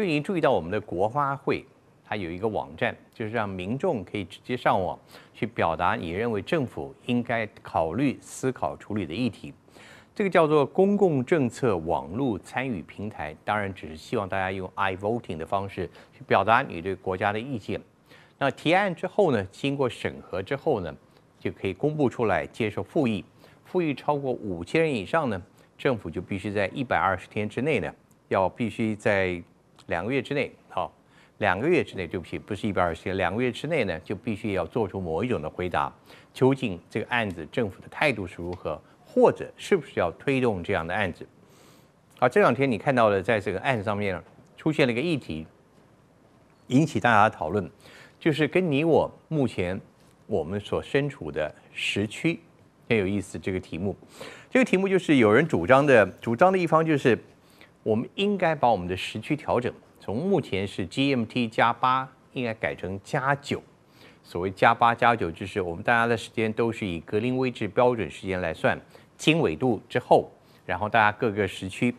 就已经注意到我们的国发会，它有一个网站，就是让民众可以直接上网去表达你认为政府应该考虑、思考、处理的议题。这个叫做公共政策网络参与平台。当然，只是希望大家用 i voting 的方式去表达你对国家的意见。那提案之后呢，经过审核之后呢，就可以公布出来接受复议。复议超过五千人以上呢，政府就必须在一百二十天之内呢，要必须在。两个月之内，好，两个月之内，对不起，不是一百二十天，两个月之内呢，就必须要做出某一种的回答。究竟这个案子政府的态度是如何，或者是不是要推动这样的案子？好，这两天你看到了，在这个案子上面出现了一个议题，引起大家的讨论，就是跟你我目前我们所身处的时区很有意思。这个题目，这个题目就是有人主张的，主张的一方就是。我们应该把我们的时区调整，从目前是 GMT 加八，应该改成加九。所谓加八加九，就是我们大家的时间都是以格林威治标准时间来算经纬度之后，然后大家各个时区。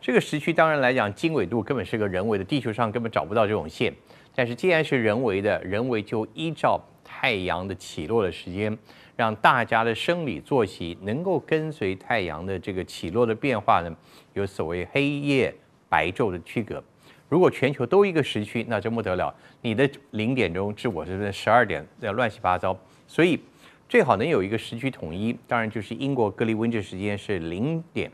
这个时区当然来讲，经纬度根本是个人为的，地球上根本找不到这种线。但是既然是人为的，人为就依照。太阳的起落的时间，让大家的生理作息能够跟随太阳的这个起落的变化呢，有所谓黑夜白昼的区隔。如果全球都一个时区，那真不得了，你的零点钟至我这边十二点，那乱七八糟。所以最好能有一个时区统一，当然就是英国格里温治时间是零点，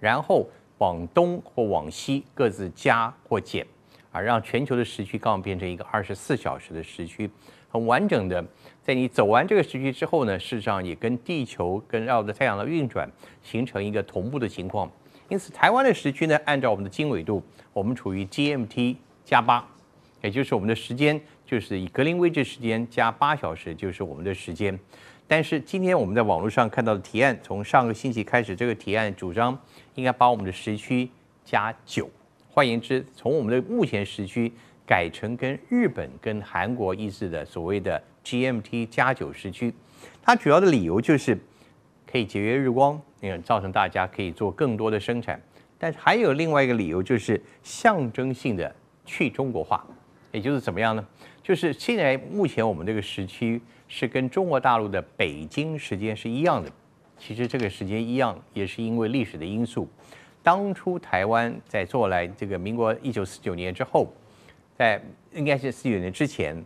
然后往东或往西各自加或减，啊，让全球的时区刚好变成一个二十四小时的时区。很完整的，在你走完这个时区之后呢，事实上也跟地球跟绕着太阳的运转形成一个同步的情况。因此，台湾的时区呢，按照我们的经纬度，我们处于 GMT 加八，也就是我们的时间就是以格林威治时间加八小时就是我们的时间。但是今天我们在网络上看到的提案，从上个星期开始，这个提案主张应该把我们的时区加九，换言之，从我们的目前时区。改成跟日本、跟韩国一致的所谓的 GMT 加九时区，它主要的理由就是可以节约日光，嗯，造成大家可以做更多的生产。但还有另外一个理由就是象征性的去中国化，也就是怎么样呢？就是现在目前我们这个时区是跟中国大陆的北京时间是一样的。其实这个时间一样也是因为历史的因素，当初台湾在做来这个民国一九四九年之后。在应该是四九年之前，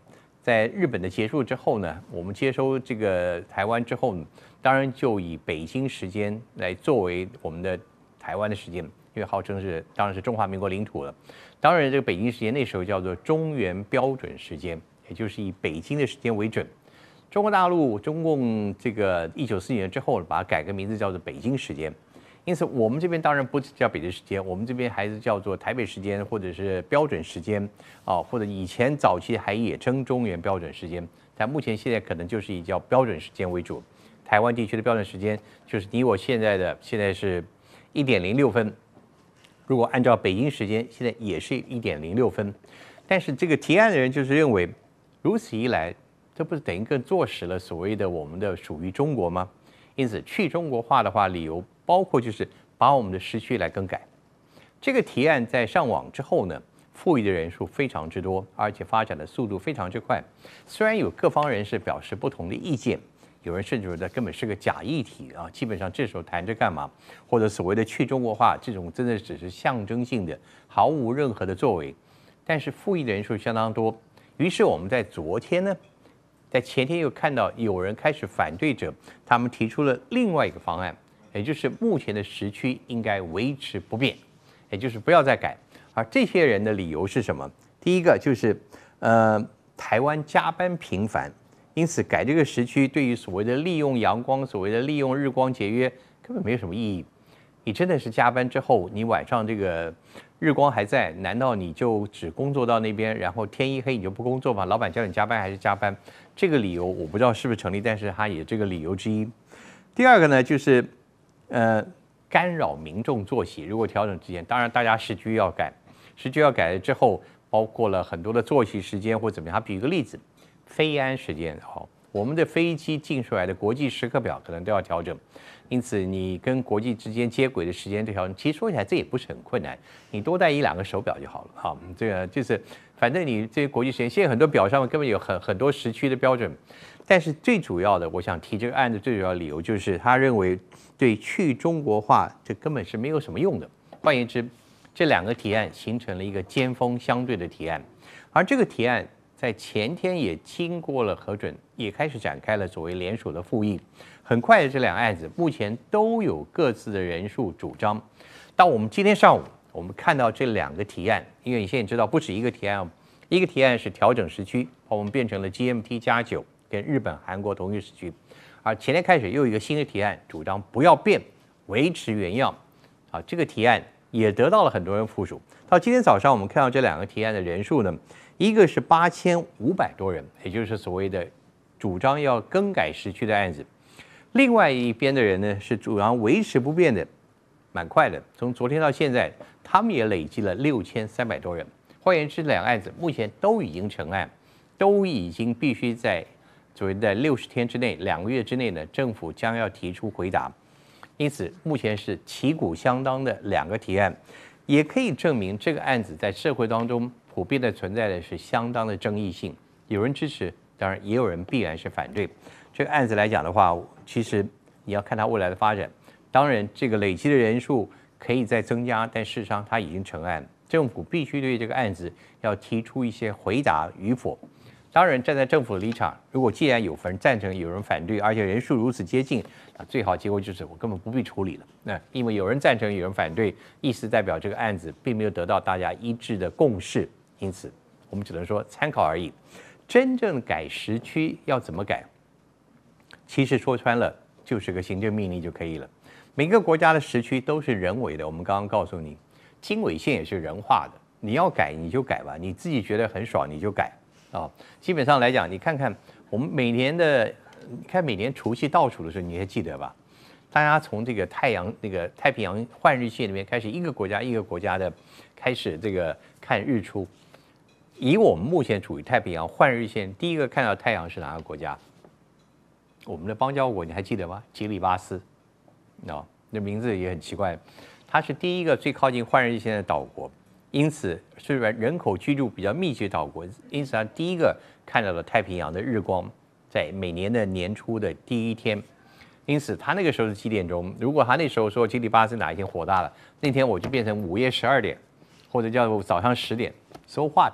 在日本的结束之后呢，我们接收这个台湾之后，当然就以北京时间来作为我们的台湾的时间，因为号称是当然是中华民国领土了。当然这个北京时间那时候叫做中原标准时间，也就是以北京的时间为准。中国大陆中共这个一九四九年之后，把它改个名字叫做北京时间。因此，我们这边当然不叫北京时间，我们这边还是叫做台北时间或者是标准时间，啊，或者以前早期还也称中原标准时间，但目前现在可能就是以叫标准时间为主。台湾地区的标准时间就是你我现在的现在是，一点零六分，如果按照北京时间，现在也是一点零六分。但是这个提案的人就是认为，如此一来，这不是等于更坐实了所谓的我们的属于中国吗？因此，去中国化的话，理由。包括就是把我们的时区来更改，这个提案在上网之后呢，复议的人数非常之多，而且发展的速度非常之快。虽然有各方人士表示不同的意见，有人甚至觉得根本是个假议题啊，基本上这时候谈着干嘛？或者所谓的去中国化这种，真的只是象征性的，毫无任何的作为。但是复议的人数相当多，于是我们在昨天呢，在前天又看到有人开始反对者，他们提出了另外一个方案。也就是目前的时区应该维持不变，也就是不要再改。而这些人的理由是什么？第一个就是，呃，台湾加班频繁，因此改这个时区对于所谓的利用阳光、所谓的利用日光节约根本没有什么意义。你真的是加班之后，你晚上这个日光还在，难道你就只工作到那边，然后天一黑你就不工作吗？老板叫你加班还是加班？这个理由我不知道是不是成立，但是他也这个理由之一。第二个呢就是。呃，干扰民众作息，如果调整时间，当然大家时局要改，时局要改了之后，包括了很多的作息时间或怎么样。他举一个例子，非安时间好。我们的飞机进出来的国际时刻表可能都要调整，因此你跟国际之间接轨的时间这调整。其实说起来这也不是很困难，你多带一两个手表就好了。哈，这个就是，反正你这国际时间，现在很多表上面根本有很很多时区的标准。但是最主要的，我想提这个案子最主要理由就是，他认为对去中国化这根本是没有什么用的。换言之，这两个提案形成了一个尖峰相对的提案，而这个提案。在前天也经过了核准，也开始展开了所谓联署的复议。很快的，这两个案子目前都有各自的人数主张。到我们今天上午，我们看到这两个提案，因为你现在知道不止一个提案，一个提案是调整时区，把我们变成了 GMT 加九，跟日本、韩国同一时区。而前天开始又有一个新的提案，主张不要变，维持原样。啊，这个提案也得到了很多人附属。到今天早上，我们看到这两个提案的人数呢？一个是八千五百多人，也就是所谓的主张要更改时区的案子；另外一边的人呢是主张维持不变的，蛮快的。从昨天到现在，他们也累积了六千三百多人。换言之，两案子目前都已经成案，都已经必须在所谓的六十天之内、两个月之内呢，政府将要提出回答。因此，目前是旗鼓相当的两个提案，也可以证明这个案子在社会当中。普遍的存在的是相当的争议性，有人支持，当然也有人必然是反对。这个案子来讲的话，其实你要看它未来的发展。当然，这个累积的人数可以再增加，但事实上它已经成案，政府必须对这个案子要提出一些回答与否。当然，站在政府的立场，如果既然有人赞成，有人反对，而且人数如此接近，那最好结果就是我根本不必处理了。那因为有人赞成，有人反对，意思代表这个案子并没有得到大家一致的共识。因此，我们只能说参考而已。真正改时区要怎么改？其实说穿了，就是个行政命令就可以了。每个国家的时区都是人为的。我们刚刚告诉你，经纬线也是人画的。你要改你就改吧，你自己觉得很爽你就改啊。基本上来讲，你看看我们每年的，你看每年除夕倒数的时候你还记得吧？大家从这个太阳那个太平洋换日线里面开始，一个国家一个国家的开始这个看日出。以我们目前处于太平洋换日线，第一个看到太阳是哪个国家？我们的邦交国你还记得吗？吉里巴斯，那那名字也很奇怪，它是第一个最靠近换日线的岛国，因此虽然人口居住比较密集的岛国，因此它第一个看到了太平洋的日光，在每年的年初的第一天，因此它那个时候是几点钟？如果他那时候说吉里巴斯哪一天火大了，那天我就变成午夜十二点，或者叫早上十点，so what？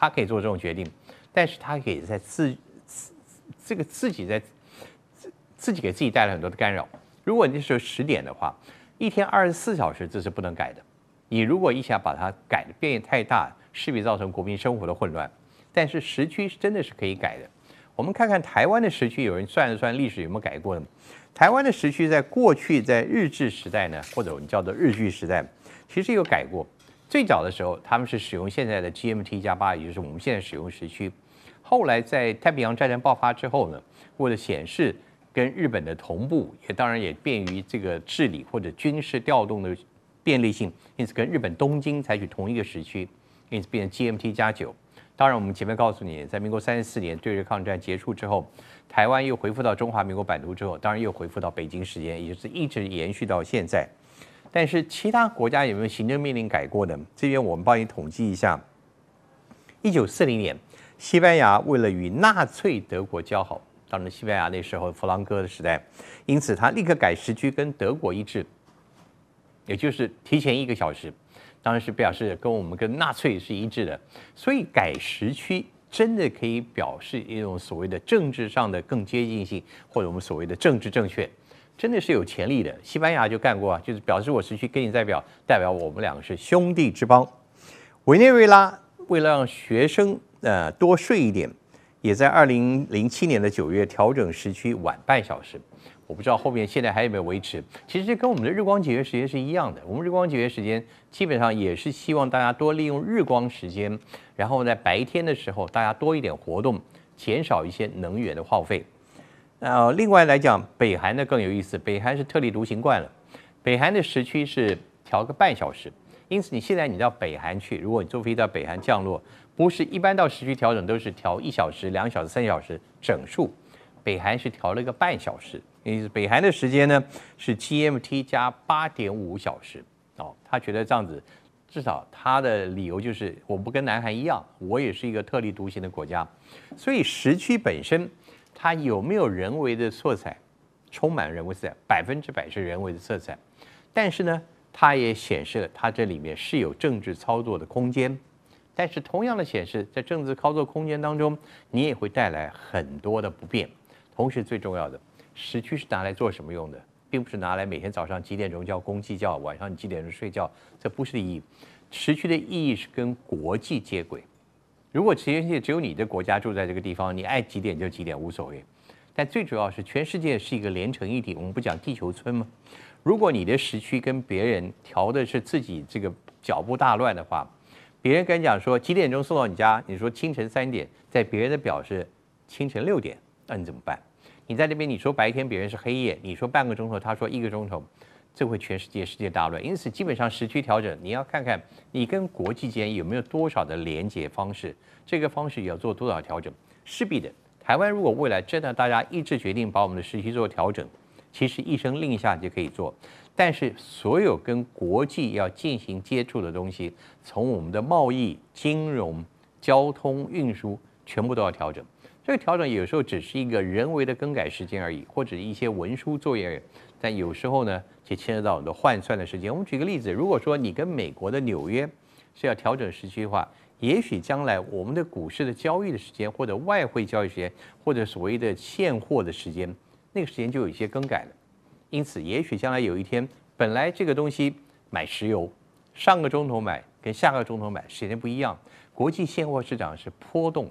他可以做这种决定，但是他也在自自这个自己在自自己给自己带来很多的干扰。如果那时候十点的话，一天二十四小时这是不能改的。你如果一下把它改的变太大，势必造成国民生活的混乱。但是时区是真的是可以改的。我们看看台湾的时区，有人算了算历史有没有改过呢？台湾的时区在过去在日治时代呢，或者我们叫做日据时代，其实有改过。最早的时候，他们是使用现在的 GMT 加八，也就是我们现在使用时区。后来在太平洋战争爆发之后呢，为了显示跟日本的同步，也当然也便于这个治理或者军事调动的便利性，因此跟日本东京采取同一个时区，因此变成 GMT 加九。当然，我们前面告诉你，在民国三十四年对日抗战结束之后，台湾又恢复到中华民国版图之后，当然又恢复到北京时间，也就是一直延续到现在。但是其他国家有没有行政命令改过的？这边我们帮你统计一下。一九四零年，西班牙为了与纳粹德国交好，当然西班牙那时候弗朗哥的时代，因此他立刻改时区跟德国一致，也就是提前一个小时。当时表示跟我们跟纳粹是一致的，所以改时区真的可以表示一种所谓的政治上的更接近性，或者我们所谓的政治正确。真的是有潜力的。西班牙就干过，啊，就是表示我是去跟你代表，代表我们两个是兄弟之邦。委内瑞拉为了让学生呃多睡一点，也在二零零七年的九月调整时区晚半小时。我不知道后面现在还有没有维持。其实这跟我们的日光节约时间是一样的。我们日光节约时间基本上也是希望大家多利用日光时间，然后在白天的时候大家多一点活动，减少一些能源的耗费。呃，另外来讲，北韩的更有意思。北韩是特立独行惯了，北韩的时区是调个半小时，因此你现在你到北韩去，如果你坐飞机到北韩降落，不是一般到时区调整都是调一小时、两小时、三小时整数，北韩是调了个半小时。因为北韩的时间呢是 GMT 加八点五小时。哦，他觉得这样子，至少他的理由就是我不跟南韩一样，我也是一个特立独行的国家，所以时区本身。它有没有人为的色彩？充满人为色彩，百分之百是人为的色彩。但是呢，它也显示了它这里面是有政治操作的空间。但是同样的显示，在政治操作空间当中，你也会带来很多的不便。同时，最重要的时区是拿来做什么用的？并不是拿来每天早上几点钟叫公鸡叫，晚上你几点钟睡觉。这不是意义。时区的意义是跟国际接轨。如果全世界只有你的国家住在这个地方，你爱几点就几点无所谓。但最主要是，全世界是一个连成一体，我们不讲地球村吗？如果你的时区跟别人调的是自己这个脚步大乱的话，别人跟你讲说几点钟送到你家，你说清晨三点，在别人的表是清晨六点，那你怎么办？你在那边你说白天，别人是黑夜；你说半个钟头，他说一个钟头。这会全世界世界大乱，因此基本上时区调整，你要看看你跟国际间有没有多少的连接方式，这个方式要做多少调整，势必的。台湾如果未来真的大家一致决定把我们的时区做调整，其实一声令下就可以做，但是所有跟国际要进行接触的东西，从我们的贸易、金融、交通运输，全部都要调整。这个调整有时候只是一个人为的更改时间而已，或者一些文书作业。但有时候呢，就牵涉到很多换算的时间。我们举个例子，如果说你跟美国的纽约是要调整时区的话，也许将来我们的股市的交易的时间，或者外汇交易时间，或者所谓的现货的时间，那个时间就有一些更改了。因此，也许将来有一天，本来这个东西买石油，上个钟头买跟下个钟头买时间不一样，国际现货市场是波动，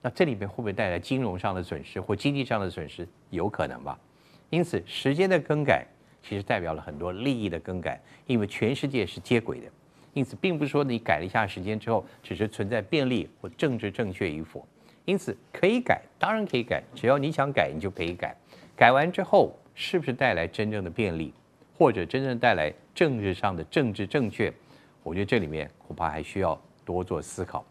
那这里面会不会带来金融上的损失或经济上的损失？有可能吧。因此，时间的更改其实代表了很多利益的更改，因为全世界是接轨的，因此并不是说你改了一下时间之后，只是存在便利或政治正确与否。因此，可以改，当然可以改，只要你想改，你就可以改。改完之后，是不是带来真正的便利，或者真正带来政治上的政治正确？我觉得这里面恐怕还需要多做思考。